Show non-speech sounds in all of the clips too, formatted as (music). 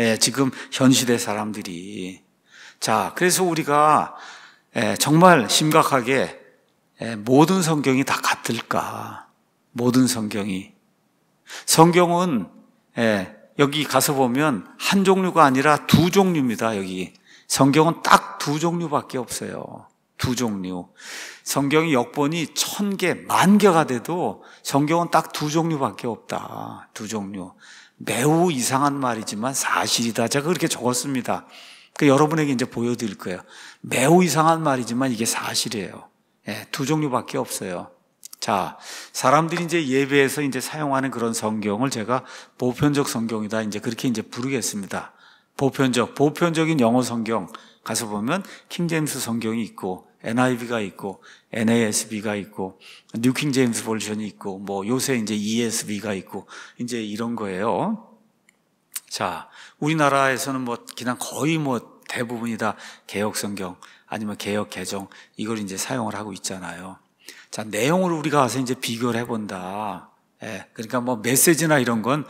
예, 지금 현 시대 사람들이. 자, 그래서 우리가 예, 정말 심각하게 예, 모든 성경이 다 같을까? 모든 성경이. 성경은 예, 여기 가서 보면 한 종류가 아니라 두 종류입니다. 여기 성경은 딱 두 종류밖에 없어요. 두 종류. 성경이 역본이 천 개, 만 개가 돼도 성경은 딱 두 종류밖에 없다. 두 종류. 매우 이상한 말이지만 사실이다. 제가 그렇게 적었습니다. 그 여러분에게 이제 보여드릴 거예요. 매우 이상한 말이지만 이게 사실이에요. 예, 두 종류밖에 없어요. 자, 사람들이 이제 예배에서 이제 사용하는 그런 성경을 제가 보편적 성경이다. 이제 그렇게 이제 부르겠습니다. 보편적, 보편적인 영어 성경 가서 보면 킹제임스 성경이 있고 NIV가 있고 NASB가 있고 뉴킹 제임스 버전이 있고 뭐 요새 이제 ESV가 있고 이제 이런 거예요. 자, 우리나라에서는 뭐 그냥 거의 뭐 대부분이 다 개혁 성경 아니면 개혁 개정 이걸 이제 사용을 하고 있잖아요. 자, 내용을 우리가 와서 이제 비교를 해 본다. 예. 그러니까 뭐 메시지나 이런 건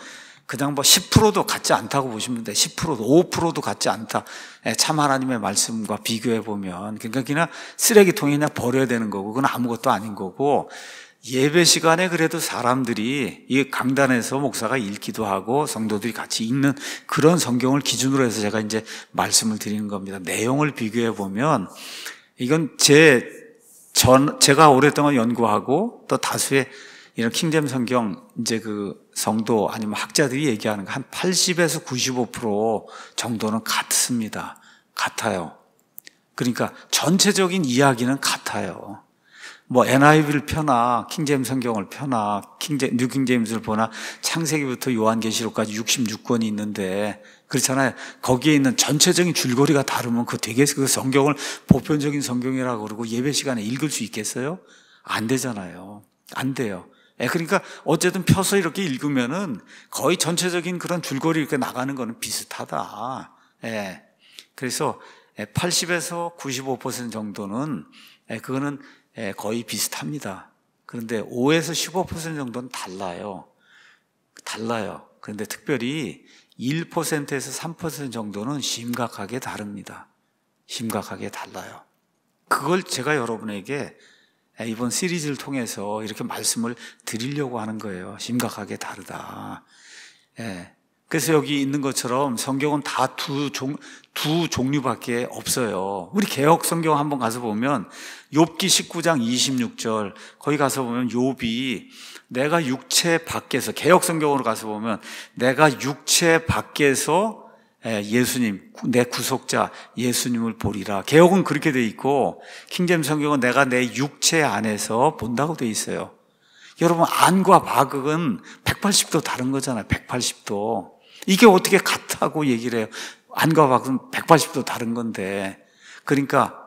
그냥 뭐 10%도 같지 않다고 보시면 돼. 10%도, 5%도 같지 않다. 예, 참 하나님의 말씀과 비교해 보면. 그러니까 그냥 쓰레기통이 그냥 버려야 되는 거고, 그건 아무것도 아닌 거고, 예배 시간에 그래도 사람들이 이 강단에서 목사가 읽기도 하고 성도들이 같이 읽는 그런 성경을 기준으로 해서 제가 이제 말씀을 드리는 겁니다. 내용을 비교해 보면 이건 제 전, 제가 오랫동안 연구하고 또 다수의 이런 킹잼 성경 이제 그 성도 아니면 학자들이 얘기하는 한 80에서 95% 정도는 같습니다. 같아요. 그러니까 전체적인 이야기는 같아요. 뭐 NIV를 펴나 킹잼 성경을 펴나 킹잼뉴킹잼임스를 보나 창세기부터 요한계시록까지 66권이 있는데 그렇잖아요. 거기에 있는 전체적인 줄거리가 다르면 그 되게 그 성경을 보편적인 성경이라고 그러고 예배 시간에 읽을 수 있겠어요? 안 되잖아요. 안 돼요. 예, 그러니까 어쨌든 펴서 이렇게 읽으면은 거의 전체적인 그런 줄거리 이렇게 나가는 거는 비슷하다. 예. 그래서 80에서 예, 95% 정도는 예, 그거는 예, 거의 비슷합니다. 그런데 5에서 15% 정도는 달라요. 달라요. 그런데 특별히 1%에서 3% 정도는 심각하게 다릅니다. 심각하게 달라요. 그걸 제가 여러분에게 예, 이번 시리즈를 통해서 이렇게 말씀을 드리려고 하는 거예요. 심각하게 다르다. 예. 그래서 여기 있는 것처럼 성경은 다 두 종, 두 종류밖에 없어요. 우리 개혁 성경 한번 가서 보면 욥기 19장 26절 거기 가서 보면 욥이 내가 육체 밖에서 개혁 성경으로 가서 보면 내가 육체 밖에서 예, 예수님, 내 구속자 예수님을 보리라. 개혁은 그렇게 돼 있고 킹잼 성경은 내가 내 육체 안에서 본다고 돼 있어요. 여러분 안과 바극은 180도 다른 거잖아요. 180도. 이게 어떻게 같다고 얘기를 해요. 안과 바극은 180도 다른 건데. 그러니까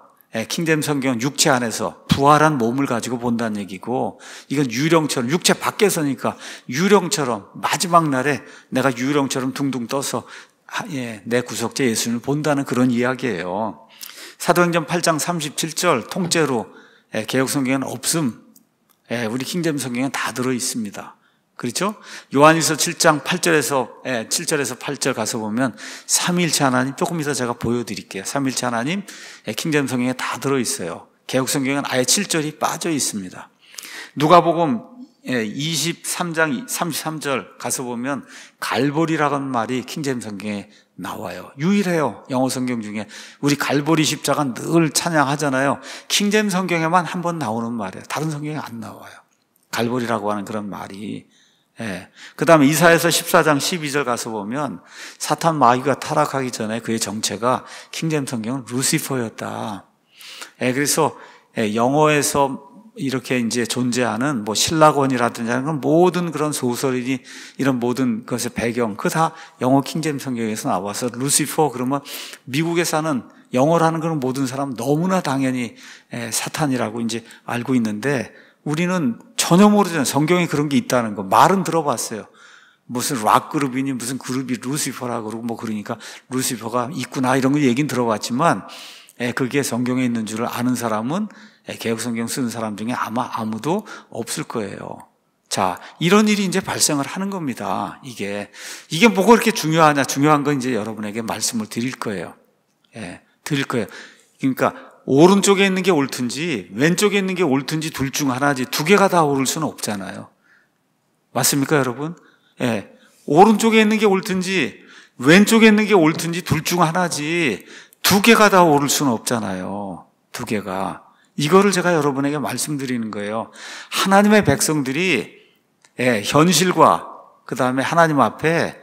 킹덤 예, 성경은 육체 안에서 부활한 몸을 가지고 본다는 얘기고 이건 유령처럼 육체 밖에서니까 유령처럼 마지막 날에 내가 유령처럼 둥둥 떠서 예, 내 구속자 예수님을 본다는 그런 이야기예요. 사도행전 8장 37절 통째로 예, 개혁 성경은 없음. 예, 우리 킹덤 성경에다 들어 있습니다. 그렇죠? 요한일서 7장 8절에서 예, 7절에서 8절 가서 보면 삼일체 하나님 조금 이따 제가 보여 드릴게요. 삼일체 하나님 예, 킹덤 성경에 다 들어 있어요. 개혁 성경은 아예 7절이 빠져 있습니다. 누가복음 23장 예, 33절 가서 보면 갈보리라는 말이 킹제 성경에 나와요. 유일해요. 영어 성경 중에. 우리 갈보리 십자가 늘 찬양하잖아요. 킹제 성경에만 한 번 나오는 말이에요. 다른 성경에 안 나와요. 갈보리라고 하는 그런 말이. 예. 그 다음에 이사에서 14장 12절 가서 보면 사탄 마귀가 타락하기 전에 그의 정체가 킹제 성경은 루시퍼였다. 예, 그래서 예, 영어에서 이렇게 이제 존재하는 뭐 신라권이라든지 하는 모든 그런 소설이니 이런 모든 것의 배경 그 다 영어 킹잼 성경에서 나와서 루시퍼 그러면 미국에 사는 영어라는 그런 모든 사람 너무나 당연히 사탄이라고 이제 알고 있는데 우리는 전혀 모르잖아요. 성경에 그런 게 있다는 거 말은 들어봤어요. 무슨 락 그룹이니 무슨 그룹이 루시퍼라 그러고 뭐 그러니까 루시퍼가 있구나 이런 거 얘기는 들어봤지만 그게 성경에 있는 줄 아는 사람은 예, 개혁성경 쓰는 사람 중에 아마 아무도 없을 거예요. 자, 이런 일이 이제 발생을 하는 겁니다. 이게. 이게 뭐가 그렇게 중요하냐. 중요한 건 이제 여러분에게 말씀을 드릴 거예요. 예, 드릴 거예요. 그러니까, 오른쪽에 있는 게 옳든지, 왼쪽에 있는 게 옳든지 둘 중 하나지 두 개가 다 옳을 수는 없잖아요. 맞습니까, 여러분? 예. 오른쪽에 있는 게 옳든지, 왼쪽에 있는 게 옳든지 둘 중 하나지 두 개가 다 옳을 수는 없잖아요. 두 개가. 이거를 제가 여러분에게 말씀드리는 거예요. 하나님의 백성들이 예, 현실과 그 다음에 하나님 앞에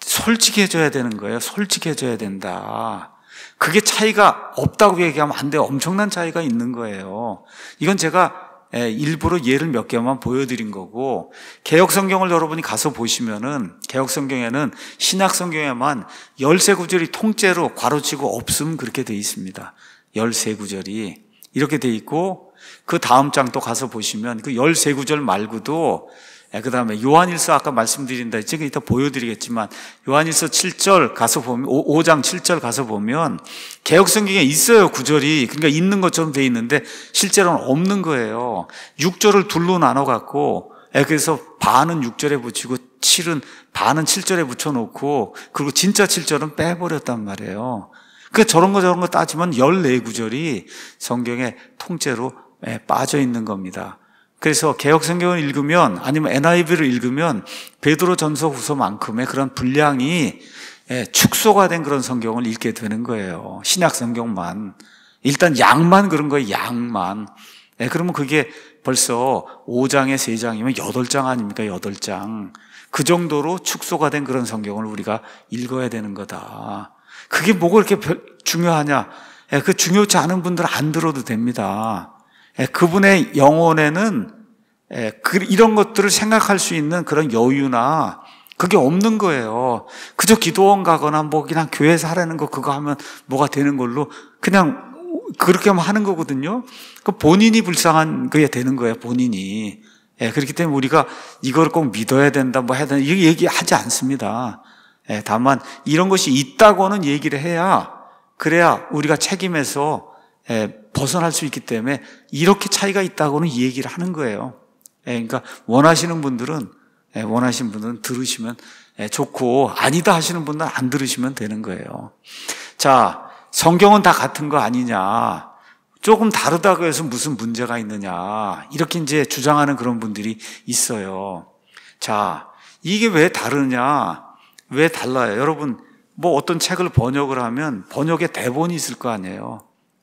솔직해져야 되는 거예요. 솔직해져야 된다. 그게 차이가 없다고 얘기하면 안 돼. 엄청난 차이가 있는 거예요. 이건 제가 예, 일부러 예를 몇 개만 보여드린 거고 개혁 성경을 여러분이 가서 보시면은 개혁 성경에는 신약 성경에만 열세 구절이 통째로 괄호치고 없음 그렇게 돼 있습니다. 열세 구절이 이렇게 돼 있고 그 다음 장 또 가서 보시면 그 13구절 말고도 예, 그 다음에 요한일서 아까 말씀드린다 했지? 이따 보여드리겠지만 요한일서 7절 가서 보면 5, 장 7절 가서 보면 개혁성경에 있어요 구절이 그러니까 있는 것처럼 돼 있는데 실제로는 없는 거예요 6절을 둘로 나눠갖고 예, 그래서 반은 6절에 붙이고 7은 반은 7절에 붙여놓고 그리고 진짜 7절은 빼버렸단 말이에요 그 저런 거 저런 거 따지면 14구절이 성경의 통째로 예, 빠져 있는 겁니다. 그래서 개혁 성경을 읽으면 아니면 NIV를 읽으면 베드로 전서 후서만큼의 그런 분량이 예, 축소가 된 그런 성경을 읽게 되는 거예요. 신약 성경만 일단 양만 그런 거예요. 양만. 예, 그러면 그게 벌써 5장에 3장이면 8장 아닙니까? 8장. 그 정도로 축소가 된 그런 성경을 우리가 읽어야 되는 거다. 그게 뭐가 이렇게 중요하냐? 예, 그 중요치 않은 분들 안 들어도 됩니다. 예, 그분의 영혼에는 예, 그, 이런 것들을 생각할 수 있는 그런 여유나 그게 없는 거예요. 그저 기도원 가거나 뭐 그냥 교회에서 하라는 거 그거 하면 뭐가 되는 걸로 그냥 그렇게 하면 하는 거거든요. 그 본인이 불쌍한 그게 되는 거예요. 본인이. 그렇기 때문에 우리가 이걸 꼭 믿어야 된다, 뭐 해야 된다, 이 얘기하지 않습니다. 예, 다만 이런 것이 있다고는 얘기를 해야 그래야 우리가 책임에서 예, 벗어날 수 있기 때문에 이렇게 차이가 있다고는 얘기를 하는 거예요. 예, 그러니까 원하시는 분들은 원하시는 분들은 들으시면 좋고 아니다 하시는 분들은 안 들으시면 되는 거예요. 자, 성경은 다 같은 거 아니냐. 조금 다르다고 해서 무슨 문제가 있느냐. 이렇게 이제 주장하는 그런 분들이 있어요. 자, 이게 왜 다르냐. 왜 달라요? 여러분, 뭐 어떤 책을 번역을 하면 번역에 대본이 있을 거 아니에요.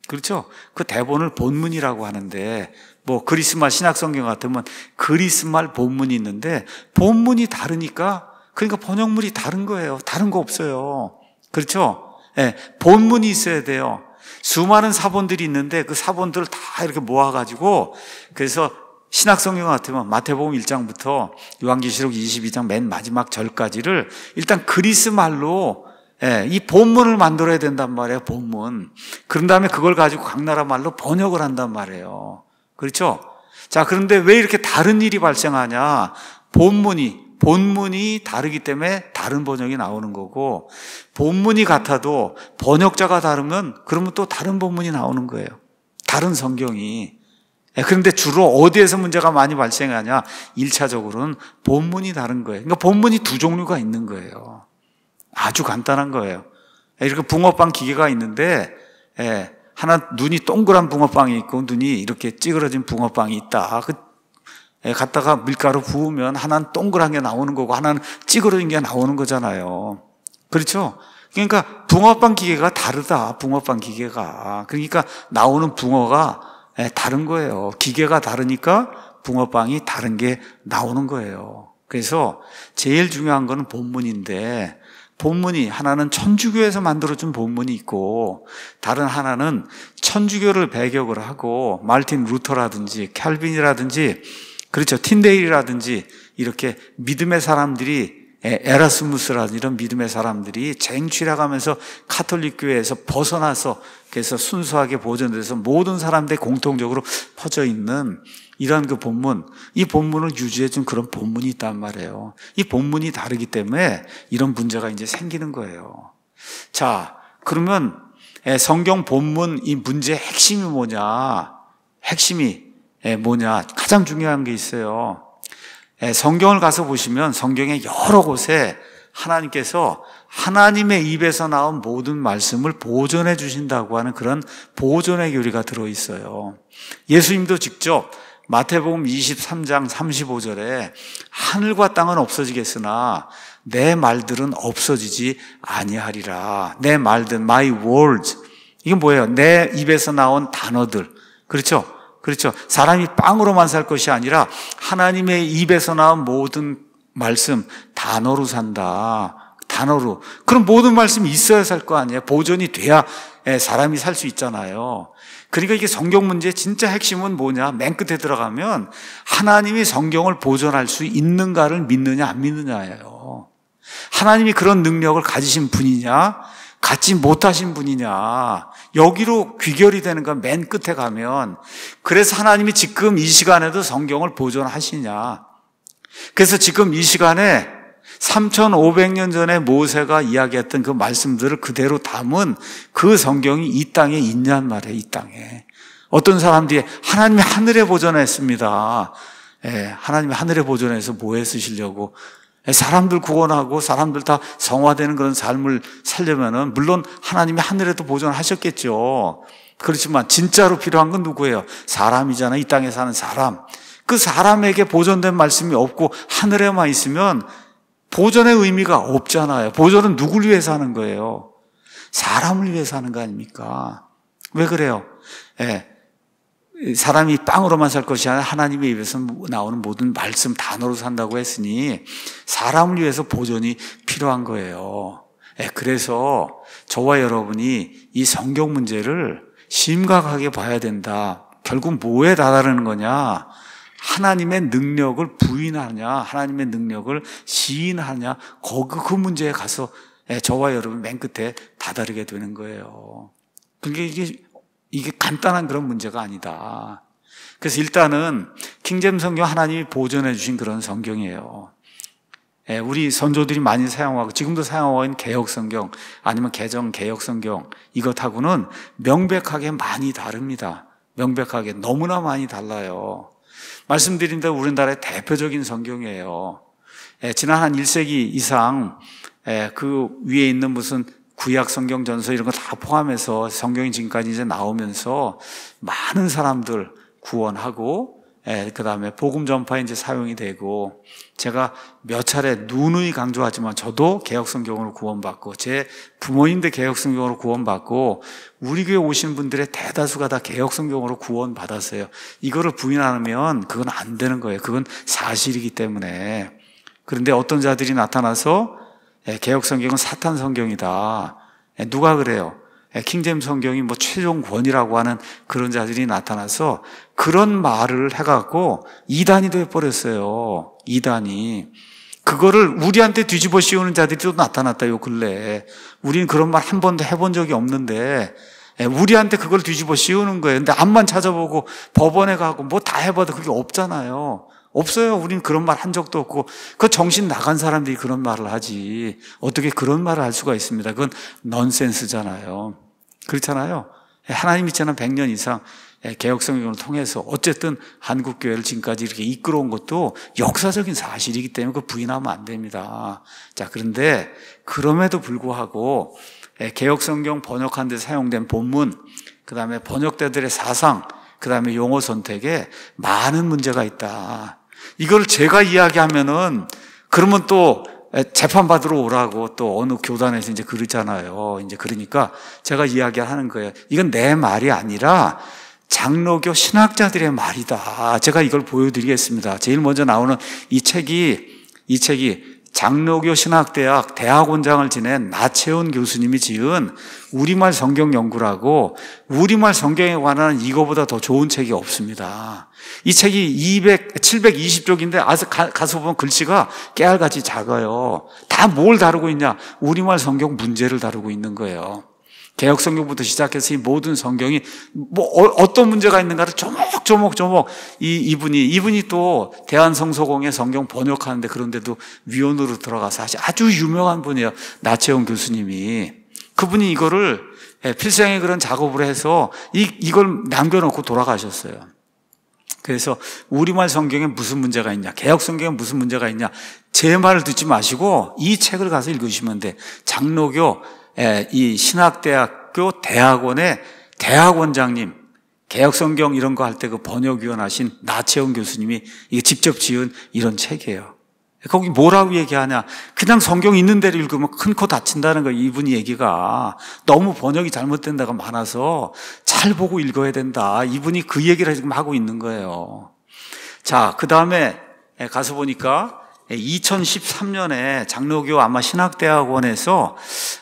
그렇죠? 그 대본을 본문이라고 하는데 뭐 그리스말 신학성경 같으면 그리스말 본문이 있는데 본문이 다르니까 그러니까 번역물이 다른 거예요. 다른 거 없어요. 그렇죠? 예, 본문이 있어야 돼요. 수많은 사본들이 있는데 그 사본들을 다 이렇게 모아가지고 그래서 신학 성경 같으면 마태복음 1장부터 요한계시록 22장 맨 마지막 절까지를 일단 그리스 말로 예, 이 본문을 만들어야 된단 말이에요, 본문. 그런 다음에 그걸 가지고 각 나라 말로 번역을 한단 말이에요. 그렇죠? 자, 그런데 왜 이렇게 다른 일이 발생하냐? 본문이, 본문이 다르기 때문에 다른 번역이 나오는 거고, 본문이 같아도 번역자가 다르면 그러면 또 다른 본문이 나오는 거예요. 다른 성경이. 예, 그런데 주로 어디에서 문제가 많이 발생하냐? 1차적으로는 본문이 다른 거예요. 그러니까 본문이 두 종류가 있는 거예요. 아주 간단한 거예요. 예, 이렇게 붕어빵 기계가 있는데, 예, 하나 눈이 동그란 붕어빵이 있고 눈이 이렇게 찌그러진 붕어빵이 있다. 그 예, 갖다가 밀가루 부으면 하나는 동그란 게 나오는 거고 하나는 찌그러진 게 나오는 거잖아요. 그렇죠? 그러니까 붕어빵 기계가 다르다. 붕어빵 기계가. 그러니까 나오는 붕어가 예, 다른 거예요. 기계가 다르니까 붕어빵이 다른 게 나오는 거예요. 그래서 제일 중요한 거는 본문인데 본문이 하나는 천주교에서 만들어준 본문이 있고 다른 하나는 천주교를 배격을 하고 말틴 루터라든지 캘빈이라든지 그렇죠 틴데일이라든지 이렇게 믿음의 사람들이 에라스무스라는 이런 믿음의 사람들이 쟁취라가면서 카톨릭 교회에서 벗어나서 그래서 순수하게 보존돼서 모든 사람들 공통적으로 퍼져 있는 이런그 본문, 이 본문을 유지해 준 그런 본문이 있단 말이에요. 이 본문이 다르기 때문에 이런 문제가 이제 생기는 거예요. 자, 그러면 성경 본문 이 문제의 핵심이 뭐냐? 핵심이 뭐냐? 가장 중요한 게 있어요. 예, 성경을 가서 보시면 성경의 여러 곳에 하나님께서 하나님의 입에서 나온 모든 말씀을 보존해 주신다고 하는 그런 보존의 교리가 들어 있어요. 예수님도 직접 마태복음 23장 35절에 하늘과 땅은 없어지겠으나 내 말들은 없어지지 아니하리라. 내 말들 my words 이게 뭐예요? 내 입에서 나온 단어들. 그렇죠? 그렇죠. 사람이 빵으로만 살 것이 아니라 하나님의 입에서 나온 모든 말씀, 단어로 산다. 단어로. 그럼 모든 말씀이 있어야 살 거 아니에요? 보존이 돼야 예, 사람이 살 수 있잖아요. 그러니까 이게 성경 문제의 진짜 핵심은 뭐냐? 맨 끝에 들어가면 하나님이 성경을 보존할 수 있는가를 믿느냐, 안 믿느냐예요. 하나님이 그런 능력을 가지신 분이냐? 갖지 못하신 분이냐. 여기로 귀결이 되는 건 맨 끝에 가면 그래서 하나님이 지금 이 시간에도 성경을 보존하시냐. 그래서 지금 이 시간에 3,500년 전에 모세가 이야기했던 그 말씀들을 그대로 담은 그 성경이 이 땅에 있냔 말이에요, 이 땅에. 어떤 사람들이 하나님이 하늘에 보존했습니다. 예, 하나님이 하늘에 보존해서 뭐에 쓰시려고 사람들 구원하고 사람들 다 성화되는 그런 삶을 살려면은 물론 하나님이 하늘에도 보존하셨겠죠. 그렇지만 진짜로 필요한 건 누구예요? 사람이잖아요. 이 땅에 사는 사람. 그 사람에게 보존된 말씀이 없고 하늘에만 있으면 보존의 의미가 없잖아요. 보존은 누굴 위해서 하는 거예요? 사람을 위해서 하는 거 아닙니까? 왜 그래요? 예. 사람이 빵으로만 살 것이 아니라 하나님의 입에서 나오는 모든 말씀 단어로 산다고 했으니 사람을 위해서 보존이 필요한 거예요. 예, 그래서 저와 여러분이 이 성경 문제를 심각하게 봐야 된다. 결국 뭐에 다다르는 거냐? 하나님의 능력을 부인하냐? 하나님의 능력을 시인하냐? 거그 그 문제에 가서 예, 저와 여러분 맨 끝에 다다르게 되는 거예요. 그게 그러니까 이게 이게 간단한 그런 문제가 아니다. 그래서 일단은 킹잼 성경 하나님이 보존해 주신 그런 성경이에요. 예, 우리 선조들이 많이 사용하고 지금도 사용하고 있는 개혁 성경 아니면 개정 개혁 성경 이것하고는 명백하게 많이 다릅니다. 명백하게 너무나 많이 달라요. 말씀드린 대로 우리나라의 대표적인 성경이에요. 예, 지난 한 1세기 이상 예, 그 위에 있는 무슨 구약 성경 전서 이런 거 다 포함해서 성경이 지금까지 이제 나오면서 많은 사람들 구원하고 예, 그 다음에 복음 전파에 이제 사용이 되고 제가 몇 차례 누누이 강조하지만 저도 개혁 성경으로 구원받고 제 부모님도 개혁 성경으로 구원받고 우리 교회 오신 분들의 대다수가 다 개혁 성경으로 구원받았어요. 이거를 부인하면 그건 안 되는 거예요. 그건 사실이기 때문에 그런데 어떤 자들이 나타나서 예, 개혁 성경은 사탄 성경이다. 예, 누가 그래요? 예, 킹잼 성경이 뭐 최종 권위라고 하는 그런 자들이 나타나서 그런 말을 해갖고 이단이 돼버렸어요. 이단이. 그거를 우리한테 뒤집어 씌우는 자들이 또 나타났다, 요 근래에. 우린 그런 말 한 번도 해본 적이 없는데, 우리한테 그걸 뒤집어 씌우는 거예요. 근데 암만 찾아보고 법원에 가고 뭐 다 해봐도 그게 없잖아요. 없어요. 우린 그런 말 한 적도 없고 그 정신 나간 사람들이 그런 말을 하지 어떻게 그런 말을 할 수가 있습니다. 그건 넌센스잖아요. 그렇잖아요. 예, 하나님이 지난 100년 이상 예, 개혁성경을 통해서 어쨌든 한국 교회를 지금까지 이렇게 이끌어온 것도 역사적인 사실이기 때문에 그 부인하면 안 됩니다. 자 그런데 그럼에도 불구하고 예, 개혁성경 번역한 데 사용된 본문, 그 다음에 번역대들의 사상, 그 다음에 용어 선택에 많은 문제가 있다. 이걸 제가 이야기하면은 그러면 또 재판받으러 오라고 또 어느 교단에서 이제 그러잖아요. 이제 그러니까 제가 이야기하는 거예요. 이건 내 말이 아니라 장로교 신학자들의 말이다. 제가 이걸 보여드리겠습니다. 제일 먼저 나오는 이 책이, 이 책이 장로교 신학대학 대학원장을 지낸 나채훈 교수님이 지은 우리말 성경 연구라고 우리말 성경에 관한 이거보다 더 좋은 책이 없습니다. 이 책이 200, 720쪽인데 아서 가서 보면 글씨가 깨알같이 작아요. 다 뭘 다루고 있냐? 우리말 성경 문제를 다루고 있는 거예요. 개혁 성경부터 시작해서 이 모든 성경이 뭐 어, 어떤 문제가 있는가를 조목조목조목 이 이분이 이분이 또 대한 성서공의 성경 번역하는데 그런데도 위원으로 들어가서 아주 아주 유명한 분이에요 나채영 교수님이 그분이 이거를 예, 필생의 그런 작업을 해서 이 이걸 남겨놓고 돌아가셨어요. 그래서 우리말 성경에 무슨 문제가 있냐, 개혁 성경에 무슨 문제가 있냐, 제 말을 듣지 마시고 이 책을 가서 읽으시면 돼. 장로교 예, 이 신학대학교 대학원의 대학원장님, 개혁성경 이런 거 할 때 그 번역위원 하신 나채원 교수님이 이게 직접 지은 이런 책이에요. 거기 뭐라고 얘기하냐. 그냥 성경 있는 대로 읽으면 큰 코 다친다는 거 이분이 얘기가 너무 번역이 잘못된 데가 많아서 잘 보고 읽어야 된다. 이분이 그 얘기를 지금 하고 있는 거예요. 자, 그 다음에 가서 보니까 2013년에 예, 장로교 아마 신학대학원에서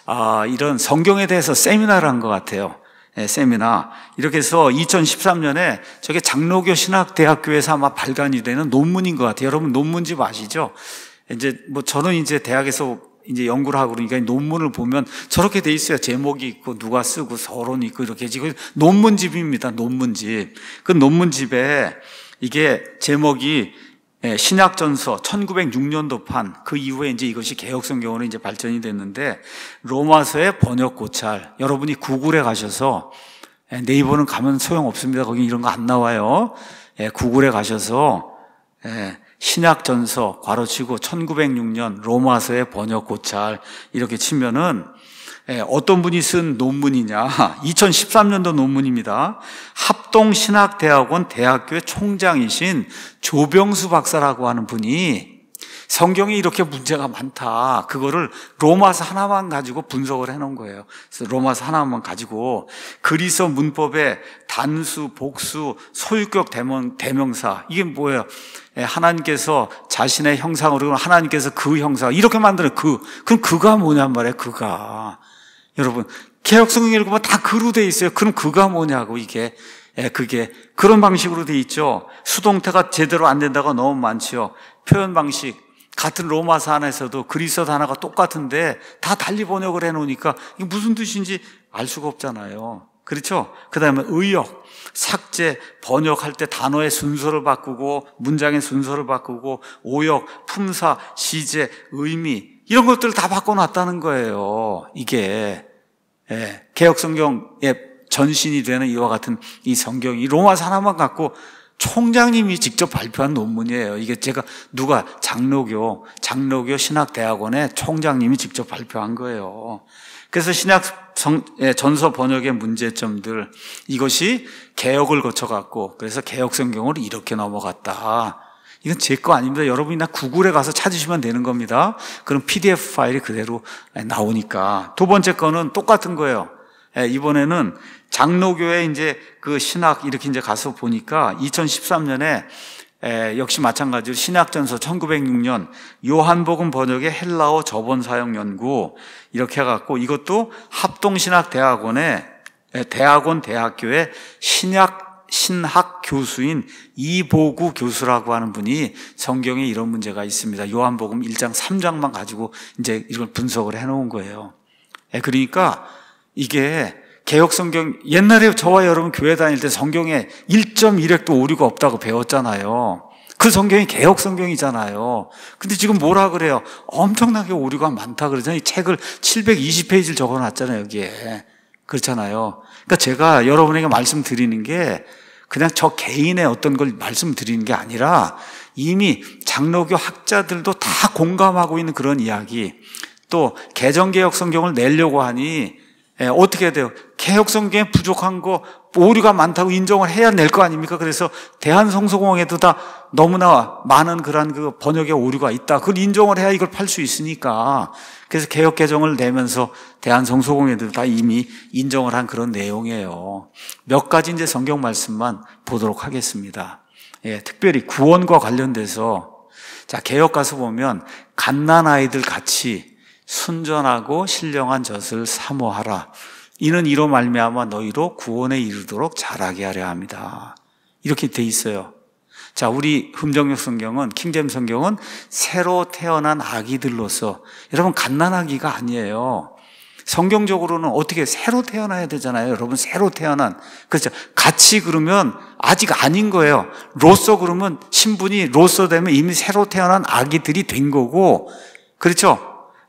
아, 이런 성경에 대해서 세미나를 한 것 같아요. 예, 세미나. 이렇게 해서 2013년에 저게 장로교 신학대학교에서 아마 발간이 되는 논문인 것 같아요. 여러분 논문집 아시죠? 이제 뭐 저는 이제 대학에서 이제 연구를 하고 그러니까 논문을 보면 저렇게 돼 있어요. 제목이 있고 누가 쓰고 서론이 있고 이렇게 지금 논문집입니다. 논문집. 그 논문집에 이게 제목이 예, 신약 전서 1906년도판 그 이후에 이제 이것이 개혁 성경으로 이제 발전이 됐는데 로마서의 번역 고찰 여러분이 구글에 가셔서 예, 네이버는 가면 소용 없습니다. 거기 이런 거 안 나와요. 예, 구글에 가셔서 신약 전서 괄호치고 1906년 로마서의 번역 고찰 이렇게 치면은 예, 어떤 분이 쓴 논문이냐. 2013년도 (laughs) 논문입니다. 합동신학대학원 대학교의 총장이신 조병수 박사라고 하는 분이 성경이 이렇게 문제가 많다. 그거를 로마서 하나만 가지고 분석을 해놓은 거예요. 그래서 로마서 하나만 가지고 그리스 문법의 단수, 복수, 소유격 대명, 대명사 이게 뭐예요? 예, 하나님께서 자신의 형상으로 하나님께서 그 형상 이렇게 만드는 그 그럼 그가 뭐냔 말이에요. 그가 여러분, 개혁성경 읽으면 다 그로 돼 있어요. 그럼 그가 뭐냐고 이게 예, 그게 그런 방식으로 돼 있죠. 수동태가 제대로 안된다고 너무 많지요. 표현 방식 같은 로마사 안에서도 그리스 어 단어가 똑같은데 다 달리 번역을 해놓으니까 이게 무슨 뜻인지 알 수가 없잖아요. 그렇죠? 그 다음에 의역, 삭제, 번역할 때 단어의 순서를 바꾸고 문장의 순서를 바꾸고 오역, 품사, 시제, 의미 이런 것들을 다 바꿔놨다는 거예요. 이게 예, 개혁 성경의 전신이 되는 이와 같은 이 성경이 로마서 하나만 갖고 총장님이 직접 발표한 논문이에요. 이게 제가 누가 장로교 장로교 신학대학원의 총장님이 직접 발표한 거예요. 그래서 신약 성, 예, 전서 번역의 문제점들 이것이 개혁을 거쳐갖고 그래서 개혁 성경으로 이렇게 넘어갔다. 이건 제 거 아닙니다. 여러분이 나 구글에 가서 찾으시면 되는 겁니다. 그럼 PDF 파일이 그대로 나오니까. 두 번째 거는 똑같은 거예요. 예, 이번에는 장로교회 이제 그 신학 이렇게 이제 가서 보니까 2013년에 에, 예, 역시 마찬가지로 신학전서 1906년 요한복음 번역의 헬라어 저번 사용 연구 이렇게 해갖고 이것도 합동신학대학원의 예, 대학원 대학교의 신약 신학 교수인 이보구 교수라고 하는 분이 성경에 이런 문제가 있습니다. 요한복음 1장 3장만 가지고 이제 이걸 분석을 해 놓은 거예요. 예, 그러니까 이게 개혁 성경 옛날에 저와 여러분 교회 다닐 때 성경에 1.1핵도 오류가 없다고 배웠잖아요. 그 성경이 개혁 성경이잖아요. 근데 지금 뭐라 그래요? 엄청나게 오류가 많다 그러잖아요. 책을 720페이지를 적어 놨잖아요, 여기에. 그렇잖아요. 그러니까 제가 여러분에게 말씀드리는 게 그냥 저 개인의 어떤 걸 말씀드리는 게 아니라 이미 장로교 학자들도 다 공감하고 있는 그런 이야기 또 개정개혁 성경을 내려고 하니 예, 어떻게 해야 돼요? 개혁성경에 부족한 거 오류가 많다고 인정을 해야 낼 거 아닙니까? 그래서 대한성서공에도 다 너무나 많은 그런그 번역의 오류가 있다. 그걸 인정을 해야 이걸 팔 수 있으니까. 그래서 개혁 개정을 내면서 대한성서공에도 다 이미 인정을 한 그런 내용이에요. 몇 가지 이제 성경 말씀만 보도록 하겠습니다. 예, 특별히 구원과 관련돼서 자 개혁 가서 보면 갓난 아이들 같이 순전하고 신령한 젖을 사모하라. 이는 이로 말미암아 너희로 구원에 이르도록 자라게 하려 합니다. 이렇게 돼 있어요. 자, 우리 흠정역 성경은 킹잼 성경은 새로 태어난 아기들로서 여러분 갓난아기가 아니에요. 성경적으로는 어떻게 새로 태어나야 되잖아요. 여러분 새로 태어난 그렇죠. 같이 그러면 아직 아닌 거예요. 로서 그러면 신분이 로서 되면 이미 새로 태어난 아기들이 된 거고 그렇죠.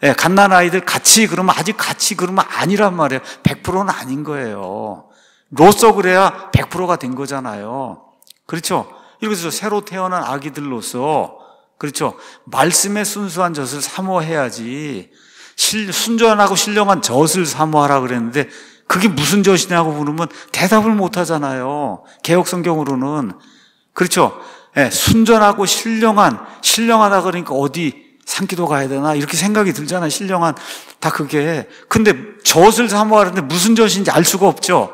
예, 갓난 아이들 같이 그러면 아직 같이 그러면 아니란 말이에요. 100%는 아닌 거예요. 로서 그래야 100%가 된 거잖아요. 그렇죠? 이렇게서 새로 태어난 아기들로서 그렇죠? 말씀의 순수한 젖을 사모해야지. 실, 순전하고 신령한 젖을 사모하라 그랬는데 그게 무슨 젖이냐고 물으면 대답을 못 하잖아요. 개혁 성경으로는 그렇죠? 예, 순전하고 신령한 신령하다 그러니까 어디 산기도 가야 되나 이렇게 생각이 들잖아요. 신령한 다 그게. 근데 젖을 사모하는데 무슨 젖인지 알 수가 없죠.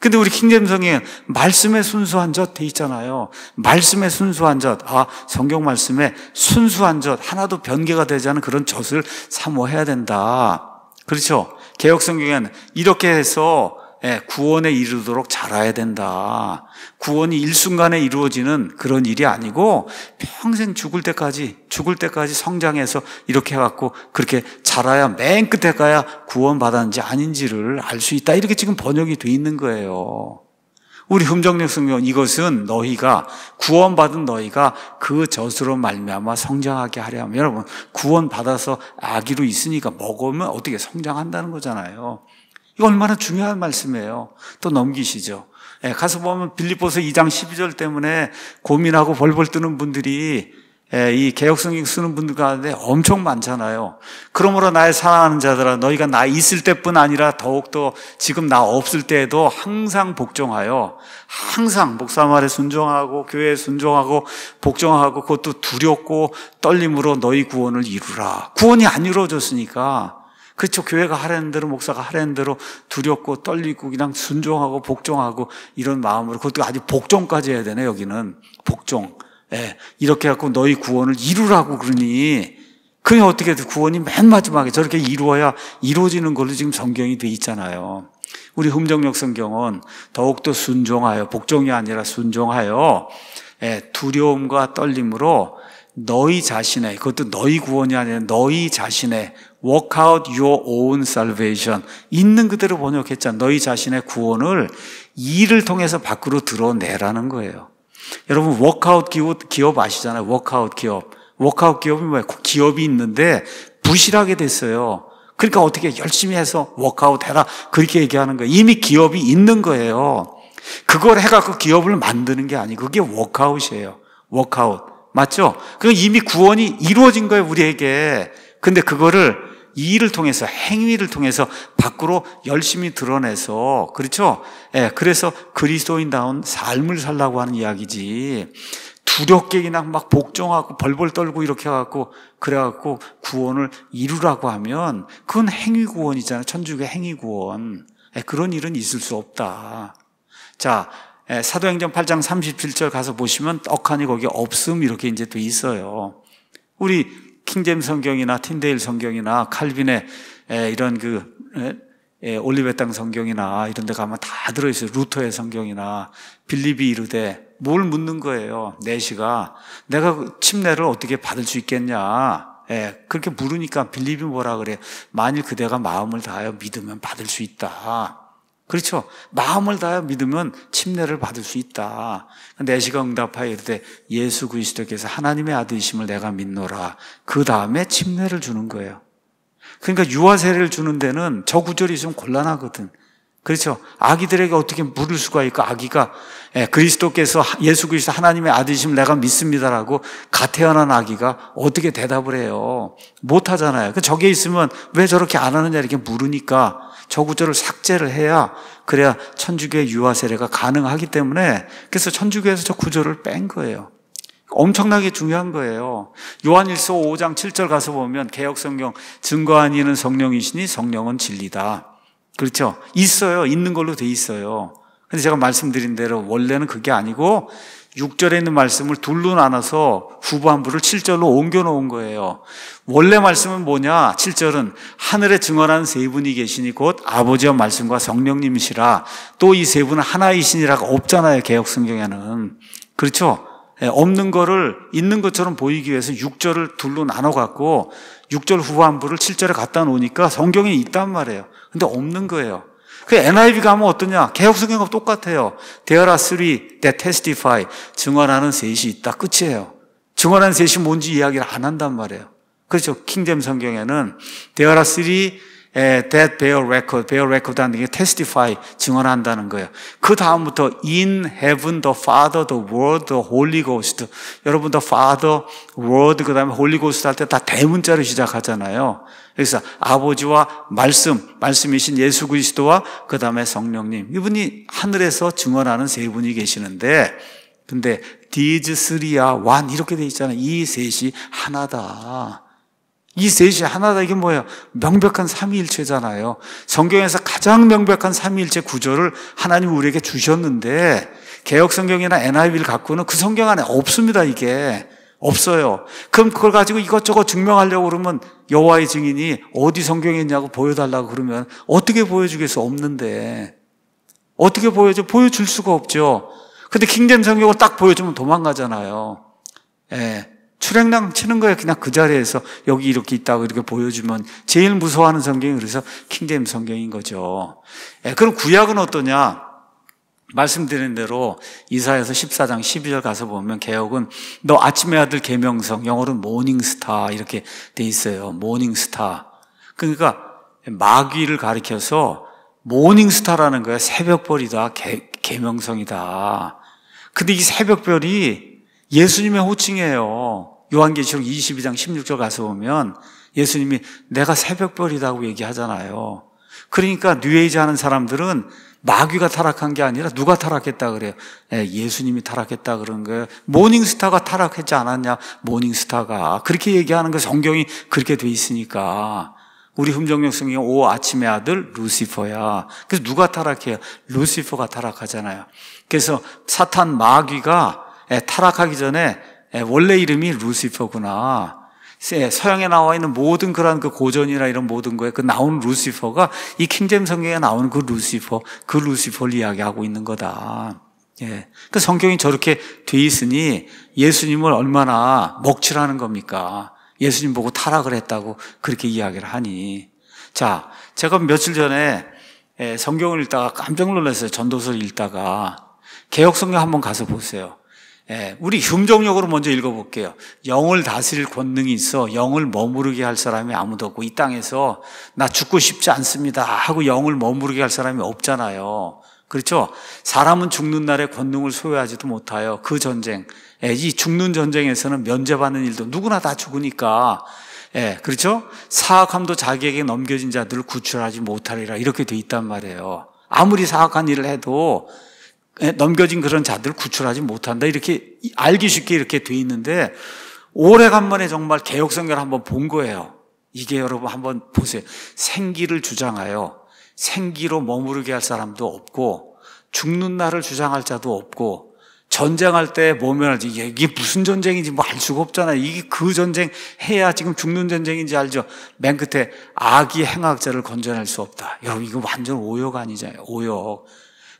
근데 우리 킹잼성에 말씀의 순수한 젖 돼 있잖아요. 말씀의 순수한 젖. 아, 성경 말씀에 순수한 젖. 하나도 변개가 되지 않은 그런 젖을 사모해야 된다. 그렇죠? 개혁성경에는 이렇게 해서 예, 구원에 이르도록 자라야 된다. 구원이 일순간에 이루어지는 그런 일이 아니고 평생 죽을 때까지, 죽을 때까지 성장해서 이렇게 해갖고 그렇게 자라야 맨 끝에 가야 구원받았는지 아닌지를 알 수 있다. 이렇게 지금 번역이 돼 있는 거예요. 우리 흠정력 성경 이것은 너희가 구원받은 너희가 그 젖으로 말미암아 성장하게 하려 하면 여러분 구원받아서 아기로 있으니까 먹으면 어떻게 성장한다는 거잖아요. 이거 얼마나 중요한 말씀이에요. 또 넘기시죠. 예, 가서 보면 빌립보서 2장 12절 때문에 고민하고 벌벌 뜨는 분들이 예, 이 개혁성경 쓰는 분들 가운데 엄청 많잖아요. 그러므로 나의 사랑하는 자들아 너희가 나 있을 때뿐 아니라 더욱더 지금 나 없을 때에도 항상 복종하여 항상 목사 말에 순종하고 교회에 순종하고 복종하고 그것도 두렵고 떨림으로 너희 구원을 이루라. 구원이 안 이루어졌으니까 그렇죠. 교회가 하라는 대로, 목사가 하라는 대로 두렵고 떨리고 그냥 순종하고 복종하고 이런 마음으로 그것도 아주 복종까지 해야 되네, 여기는. 복종. 예. 이렇게 해갖고 너희 구원을 이루라고 그러니. 그게 어떻게 해도 구원이 맨 마지막에 저렇게 이루어야 이루어지는 걸로 지금 성경이 돼 있잖아요. 우리 흠정력 성경은 더욱더 순종하여, 복종이 아니라 순종하여, 예, 두려움과 떨림으로 너희 자신의, 그것도 너희 구원이 아니라 너희 자신의 Work out your own salvation. 있는 그대로 번역했잖아. 너희 자신의 구원을 일을 통해서 밖으로 드러내라는 거예요. 여러분, 워크아웃 기업, 기업 아시잖아요. 워크아웃 기업. 워크아웃 기업이 뭐예요? 그 기업이 있는데 부실하게 됐어요. 그러니까 어떻게 열심히 해서 워크아웃 해라. 그렇게 얘기하는 거예요. 이미 기업이 있는 거예요. 그걸 해갖고 그 기업을 만드는 게 아니고 그게 워크아웃이에요. 워크아웃. 맞죠? 그럼 이미 구원이 이루어진 거예요, 우리에게. 근데 그거를 이 일을 통해서 행위를 통해서 밖으로 열심히 드러내서 그렇죠? 예, 그래서 그리스도인다운 삶을 살라고 하는 이야기지. 두렵게 그냥 막 복종하고 벌벌 떨고 이렇게 해갖고 그래갖고 구원을 이루라고 하면 그건 행위 구원이잖아요. 천주교 행위 구원. 예, 그런 일은 있을 수 없다. 자, 예, 사도행전 8장 37절 가서 보시면 떡하니 거기 없음 이렇게 이제 또 있어요. 우리 킹잼 성경이나 틴데일 성경이나 칼빈의 이런 그 올리베 땅 성경이나 이런 데 가면 다 들어있어요. 루터의 성경이나 빌립이 이르되 뭘 묻는 거예요. 내시가 내가 침례를 어떻게 받을 수 있겠냐. 예, 그렇게 물으니까 빌립이 뭐라 그래. 만일 그대가 마음을 다하여 믿으면 받을 수 있다. 그렇죠. 마음을 다해 믿으면 침례를 받을 수 있다. 내시가 응답하여 이르되 예수 그리스도께서 하나님의 아들이심을 내가 믿노라. 그 다음에 침례를 주는 거예요. 그러니까 유아세례를 주는 데는 저 구절이 좀 곤란하거든. 그렇죠. 아기들에게 어떻게 물을 수가 있고 아기가 예, 그리스도께서 예수 그리스도 하나님의 아들이심 을 내가 믿습니다라고 갓 태어난 아기가 어떻게 대답을 해요? 못 하잖아요. 그 저게 있으면 왜 저렇게 안 하느냐 이렇게 물으니까 저 구절을 삭제를 해야 그래야 천주교의 유아 세례가 가능하기 때문에 그래서 천주교에서 저 구절을 뺀 거예요. 엄청나게 중요한 거예요. 요한일서 5장 7절 가서 보면 개혁성경 증거한 이는 성령이시니 성령은 진리다. 그렇죠? 있어요. 있는 걸로 돼 있어요. 근데 제가 말씀드린 대로 원래는 그게 아니고 6절에 있는 말씀을 둘로 나눠서 후반부를 7절로 옮겨놓은 거예요. 원래 말씀은 뭐냐? 7절은 하늘에 증언하세 분이 계시니 곧 아버지와 말씀과 성령님이시라 또 이 세 분은 하나이시니라가 없잖아요. 개혁성경에는. 그렇죠? 예, 없는 거를 있는 것처럼 보이기 위해서 6절을 둘로 나눠갖고 6절 후반부를 7절에 갖다 놓으니까 성경에 있단 말이에요. 근데 없는 거예요. 그 NIV가 하면 어떠냐? 개혁 성경과 똑같아요. There are three that testify. 증언하는 셋이 있다. 끝이에요. 증언하는 셋이 뭔지 이야기를 안 한단 말이에요. 그렇죠. 킹잼 성경에는 There are three that bear record, bear record라는 게 testify, 증언한다는 거예요. 그 다음부터 in heaven, the Father, the Word, the Holy Ghost. 여러분, the Father, Word, 그 다음에 Holy Ghost 할 때 다 대문자로 시작하잖아요. 그래서 아버지와 말씀, 말씀이신 예수 그리스도와 그 다음에 성령님. 이분이 하늘에서 증언하는 세 분이 계시는데, 근데 these three are one 이렇게 돼 있잖아요. 이 셋이 하나다. 이 셋이 하나다. 이게 뭐예요? 명백한 삼위일체잖아요. 성경에서 가장 명백한 삼위일체 구조를 하나님 우리에게 주셨는데 개혁 성경이나 NIV를 갖고는 그 성경 안에 없습니다. 이게 없어요. 그럼 그걸 가지고 이것저것 증명하려고 그러면 여호와의 증인이 어디 성경에 있냐고 보여달라고 그러면 어떻게 보여주겠어? 없는데 어떻게 보여줘? 보여줄 수가 없죠. 근데 킹잼 성경을 딱 보여주면 도망가잖아요. 예. 출행당 치는 거예요. 그냥 그 자리에서 여기 이렇게 있다고 이렇게 보여주면 제일 무서워하는 성경이 그래서 킹제 성경인 거죠. 예, 그럼 구약은 어떠냐? 말씀드린 대로 이사에서 14장 12절 가서 보면 개혁은 너 아침의 아들 개명성 영어로는 모닝스타 이렇게 돼 있어요. 모닝스타. 그러니까 마귀를 가리켜서 모닝스타라는 거야. 새벽벌이다 개, 개명성이다. 근데 이 새벽별이 예수님의 호칭이에요. 요한계시록 22장 16절 가서 보면 예수님이 내가 새벽별이라고 얘기하잖아요. 그러니까 뉴에이지 하는 사람들은 마귀가 타락한 게 아니라 누가 타락했다 그래요? 예, 예수님이 타락했다 그런 거예요. 모닝스타가 타락했지 않았냐? 모닝스타가 그렇게 얘기하는 거 성경이 그렇게 돼 있으니까 우리 흠정력 성경 오 아침의 아들 루시퍼야. 그래서 누가 타락해요? 루시퍼가 타락하잖아요. 그래서 사탄 마귀가 예, 타락하기 전에 예, 원래 이름이 루시퍼구나. 예, 서양에 나와 있는 모든 그런 그 고전이나 이런 모든 거에 그 나온 루시퍼가 이 킹잼 성경에 나오는 그 루시퍼, 그 루시퍼를 이야기하고 있는 거다. 예. 그 성경이 저렇게 돼 있으니 예수님을 얼마나 먹칠하는 겁니까? 예수님 보고 타락을 했다고 그렇게 이야기를 하니. 자, 제가 며칠 전에 성경을 읽다가 깜짝 놀랐어요. 전도서를 읽다가. 개혁성경 한번 가서 보세요. 예, 우리 흉정력으로 먼저 읽어볼게요. 영을 다스릴 권능이 있어 영을 머무르게 할 사람이 아무도 없고 이 땅에서 나 죽고 싶지 않습니다 하고 영을 머무르게 할 사람이 없잖아요. 그렇죠? 사람은 죽는 날에 권능을 소유하지도 못하여 그 전쟁, 예, 이 죽는 전쟁에서는 면제받는 일도 누구나 다 죽으니까 예, 그렇죠? 사악함도 자기에게 넘겨진 자들을 구출하지 못하리라 이렇게 돼 있단 말이에요. 아무리 사악한 일을 해도 넘겨진 그런 자들을 구출하지 못한다. 이렇게 알기 쉽게 이렇게 돼 있는데 오래간만에 정말 개혁성결을 한번 본 거예요. 이게 여러분 한번 보세요. 생기를 주장하여 생기로 머무르게 할 사람도 없고 죽는 날을 주장할 자도 없고 전쟁할 때 모면하지 이게 무슨 전쟁인지 뭐 알 수가 없잖아요. 이게 그 전쟁 해야 지금 죽는 전쟁인지 알죠. 맨 끝에 악이 행악자를 건져낼 수 없다. 여러분 이거 완전 오역 아니잖아요. 오역.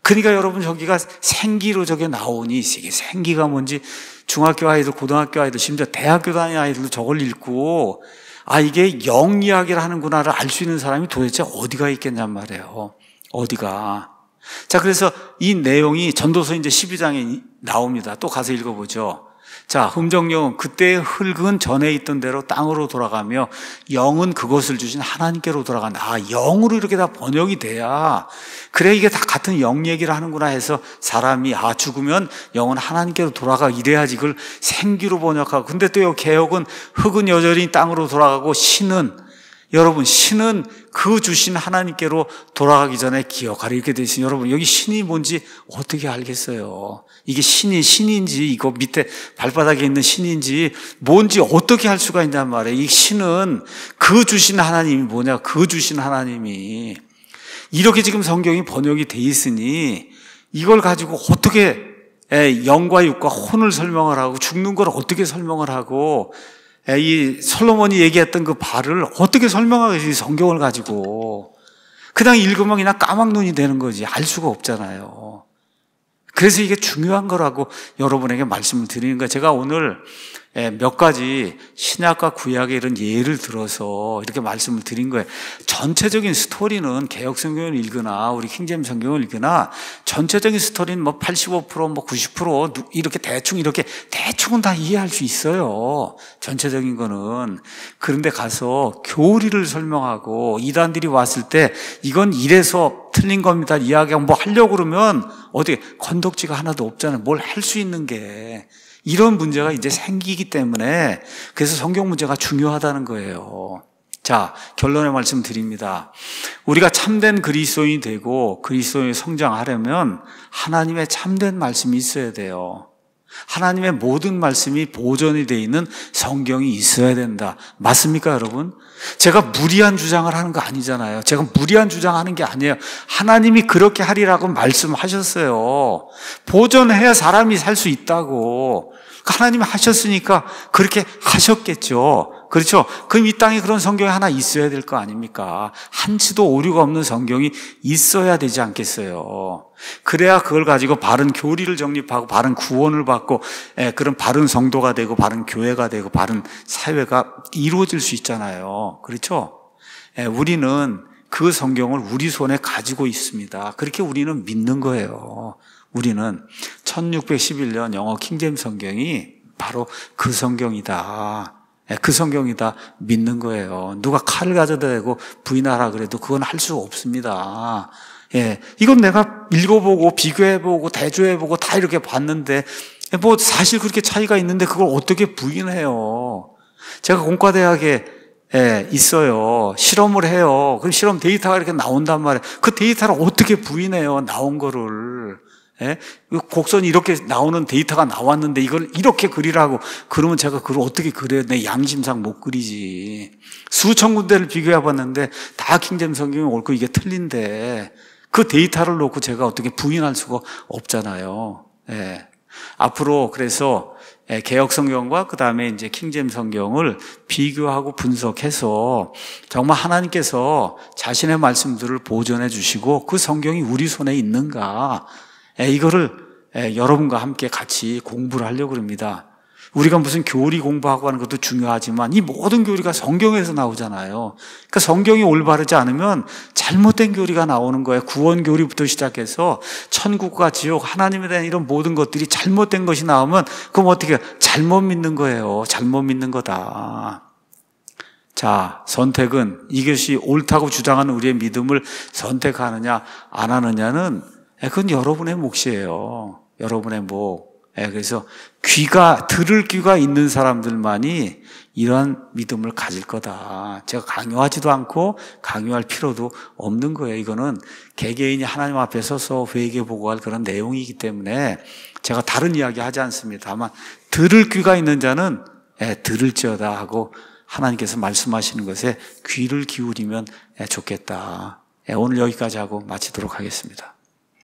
그러니까 여러분 저기가 생기로 저게 나오니 이게 생기가 뭔지 중학교 아이들, 고등학교 아이들, 심지어 대학교 다니는 아이들도 저걸 읽고 아 이게 영 이야기를 하는구나를 알 수 있는 사람이 도대체 어디가 있겠냔 말이에요. 어디가. 자, 그래서 이 내용이 전도서 이제 12장에 나옵니다. 또 가서 읽어보죠. 자, 흠정룡 그때의 흙은 전에 있던 대로 땅으로 돌아가며 영은 그것을 주신 하나님께로 돌아간다. 아, 영으로 이렇게 다 번역이 돼야 그래 이게 다 같은 영 얘기를 하는구나 해서 사람이 아 죽으면 영은 하나님께로 돌아가 이래야지 그걸 생기로 번역하고 근데 또 요 개혁은 흙은 여전히 땅으로 돌아가고 신은 여러분, 신은 그 주신 하나님께로 돌아가기 전에 기억하라. 이렇게 되신 여러분, 여기 신이 뭔지 어떻게 알겠어요? 이게 신이 신인지, 이거 밑에 발바닥에 있는 신인지, 뭔지 어떻게 할 수가 있냔 말이에요. 이 신은 그 주신 하나님이 뭐냐? 그 주신 하나님이. 이렇게 지금 성경이 번역이 돼 있으니, 이걸 가지고 어떻게 예, 영과 육과 혼을 설명을 하고 죽는 걸 어떻게 설명을 하고 예, 이 솔로몬이 얘기했던 그 발을 어떻게 설명하겠어요? 성경을 가지고. 그냥 읽으면 그냥 까막눈이 되는 거지. 알 수가 없잖아요. 그래서 이게 중요한 거라고 여러분에게 말씀을 드리는 거예요. 제가 오늘 예, 몇 가지 신약과 구약의 이런 예를 들어서 이렇게 말씀을 드린 거예요. 전체적인 스토리는 개혁 성경을 읽거나 우리 킹잼 성경을 읽거나 전체적인 스토리는 뭐 85%, 뭐 90% 이렇게 대충 이렇게 대충은 다 이해할 수 있어요. 전체적인 거는. 그런데 가서 교리를 설명하고 이단들이 왔을 때 이건 이래서 틀린 겁니다. 이야기하고 뭐 하려고 그러면 어디 건덕지가 하나도 없잖아요. 뭘 할 수 있는 게. 이런 문제가 이제 생기기 때문에 그래서 성경 문제가 중요하다는 거예요. 자, 결론의 말씀 드립니다. 우리가 참된 그리스도인이 되고 그리스도인이 성장하려면 하나님의 참된 말씀이 있어야 돼요. 하나님의 모든 말씀이 보존이 되어 있는 성경이 있어야 된다. 맞습니까, 여러분? 제가 무리한 주장을 하는 거 아니잖아요. 제가 무리한 주장하는 게 아니에요. 하나님이 그렇게 하리라고 말씀하셨어요. 보존해야 사람이 살 수 있다고. 하나님이 하셨으니까 그렇게 하셨겠죠. 그렇죠? 그럼 이 땅에 그런 성경이 하나 있어야 될 거 아닙니까? 한치도 오류가 없는 성경이 있어야 되지 않겠어요. 그래야 그걸 가지고 바른 교리를 정립하고 바른 구원을 받고 예, 그런 바른 성도가 되고 바른 교회가 되고 바른 사회가 이루어질 수 있잖아요. 그렇죠? 예, 우리는 그 성경을 우리 손에 가지고 있습니다. 그렇게 우리는 믿는 거예요. 우리는 1611년 영어 킹잼 성경이 바로 그 성경이다. 예, 그 성경이다 믿는 거예요. 누가 칼을 가져다 대고 부인하라 그래도 그건 할 수 없습니다. 예. 이건 내가 읽어보고 비교해보고 대조해보고 다 이렇게 봤는데 예, 뭐 사실 그렇게 차이가 있는데 그걸 어떻게 부인해요. 제가 공과대학에 예, 있어요. 실험을 해요. 그럼 실험 데이터가 이렇게 나온단 말이에요. 그 데이터를 어떻게 부인해요. 나온 거를. 예? 곡선이 이렇게 나오는 데이터가 나왔는데 이걸 이렇게 그리라고 그러면 제가 그걸 어떻게 그려요? 내 양심상 못 그리지. 수천 군데를 비교해 봤는데 다 킹잼 성경이 옳고 이게 틀린데 그 데이터를 놓고 제가 어떻게 부인할 수가 없잖아요. 예. 앞으로 그래서 예, 개혁 성경과 그 다음에 이제 킹잼 성경을 비교하고 분석해서 정말 하나님께서 자신의 말씀들을 보존해 주시고 그 성경이 우리 손에 있는가 이거를 여러분과 함께 같이 공부를 하려고 합니다. 우리가 무슨 교리 공부하고 하는 것도 중요하지만 이 모든 교리가 성경에서 나오잖아요. 그러니까 성경이 올바르지 않으면 잘못된 교리가 나오는 거예요. 구원 교리부터 시작해서 천국과 지옥, 하나님에 대한 이런 모든 것들이 잘못된 것이 나오면 그럼 어떻게 잘못 믿는 거예요. 잘못 믿는 거다. 자, 선택은 이것이 옳다고 주장하는 우리의 믿음을 선택하느냐 안 하느냐는 예, 그건 여러분의 몫이에요. 여러분의 목. 예, 그래서 귀가, 들을 귀가 있는 사람들만이 이런 믿음을 가질 거다. 제가 강요하지도 않고 강요할 필요도 없는 거예요. 이거는 개개인이 하나님 앞에 서서 회개 보고할 그런 내용이기 때문에 제가 다른 이야기 하지 않습니다. 다만, 들을 귀가 있는 자는 예, 들을지어다 하고 하나님께서 말씀하시는 것에 귀를 기울이면 좋겠다. 오늘 여기까지 하고 마치도록 하겠습니다.